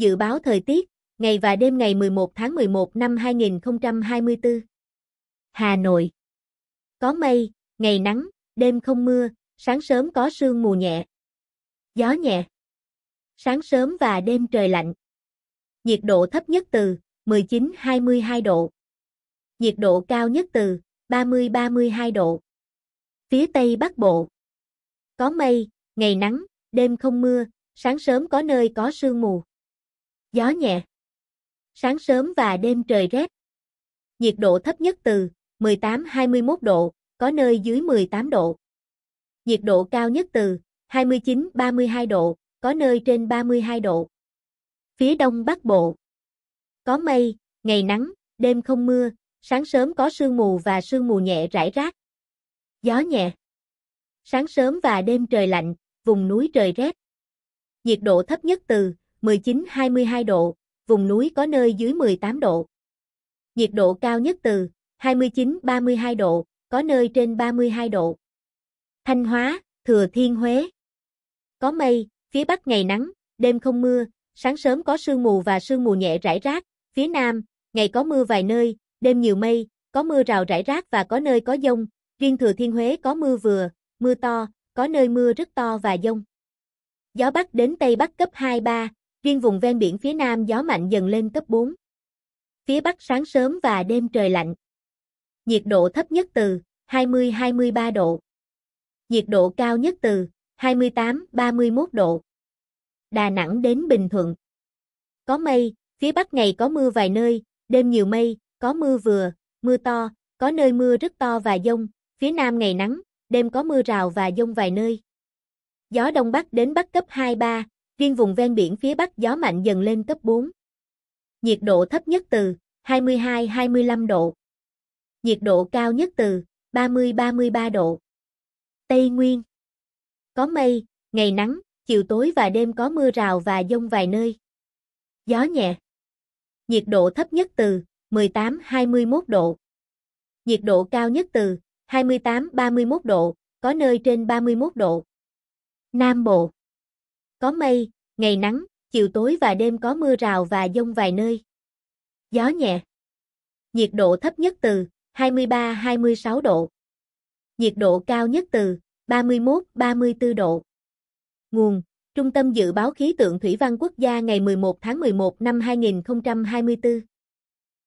Dự báo thời tiết, ngày và đêm ngày 11 tháng 11 năm 2024. Hà Nội. Có mây, ngày nắng, đêm không mưa, sáng sớm có sương mù nhẹ. Gió nhẹ. Sáng sớm và đêm trời lạnh. Nhiệt độ thấp nhất từ 19-22 độ. Nhiệt độ cao nhất từ 30-32 độ. Phía Tây Bắc Bộ. Có mây, ngày nắng, đêm không mưa, sáng sớm có nơi có sương mù gió nhẹ. Sáng sớm và đêm trời rét. Nhiệt độ thấp nhất từ 18-21 độ, có nơi dưới 18 độ. Nhiệt độ cao nhất từ 29-32 độ, có nơi trên 32 độ. Phía đông bắc bộ. Có mây, ngày nắng, đêm không mưa, sáng sớm có sương mù và sương mù nhẹ rải rác. Gió nhẹ. Sáng sớm và đêm trời lạnh, vùng núi trời rét. Nhiệt độ thấp nhất từ 19-22 độ, vùng núi có nơi dưới 18 độ. Nhiệt độ cao nhất từ 29-32 độ, có nơi trên 32 độ. Thanh Hóa, Thừa Thiên Huế. Có mây, phía Bắc ngày nắng, đêm không mưa, sáng sớm có sương mù và sương mù nhẹ rải rác, phía Nam, ngày có mưa vài nơi, đêm nhiều mây, có mưa rào rải rác và có nơi có dông, riêng Thừa Thiên Huế có mưa vừa, mưa to, có nơi mưa rất to và dông. Gió Bắc đến Tây Bắc cấp 2-3, Riêng vùng ven biển phía nam gió mạnh dần lên cấp 4. Phía bắc sáng sớm và đêm trời lạnh. Nhiệt độ thấp nhất từ 20-23 độ. Nhiệt độ cao nhất từ 28-31 độ. Đà Nẵng đến Bình Thuận. Có mây, phía bắc ngày có mưa vài nơi, đêm nhiều mây, có mưa vừa, mưa to, có nơi mưa rất to và dông, phía nam ngày nắng, đêm có mưa rào và dông vài nơi. Gió đông bắc đến bắc cấp 2-3, riêng vùng ven biển phía Bắc gió mạnh dần lên cấp 4. Nhiệt độ thấp nhất từ 22-25 độ. Nhiệt độ cao nhất từ 30-33 độ. Tây Nguyên Có mây, ngày nắng, chiều tối và đêm có mưa rào và dông vài nơi. Gió nhẹ. Nhiệt độ thấp nhất từ 18-21 độ. Nhiệt độ cao nhất từ 28-31 độ, có nơi trên 31 độ. Nam Bộ Có mây, Ngày nắng, chiều tối và đêm có mưa rào và dông vài nơi. Gió nhẹ. Nhiệt độ thấp nhất từ 23-26 độ. Nhiệt độ cao nhất từ 31-34 độ. Nguồn Trung tâm Dự báo Khí tượng Thủy văn Quốc gia ngày 11 tháng 11 năm 2024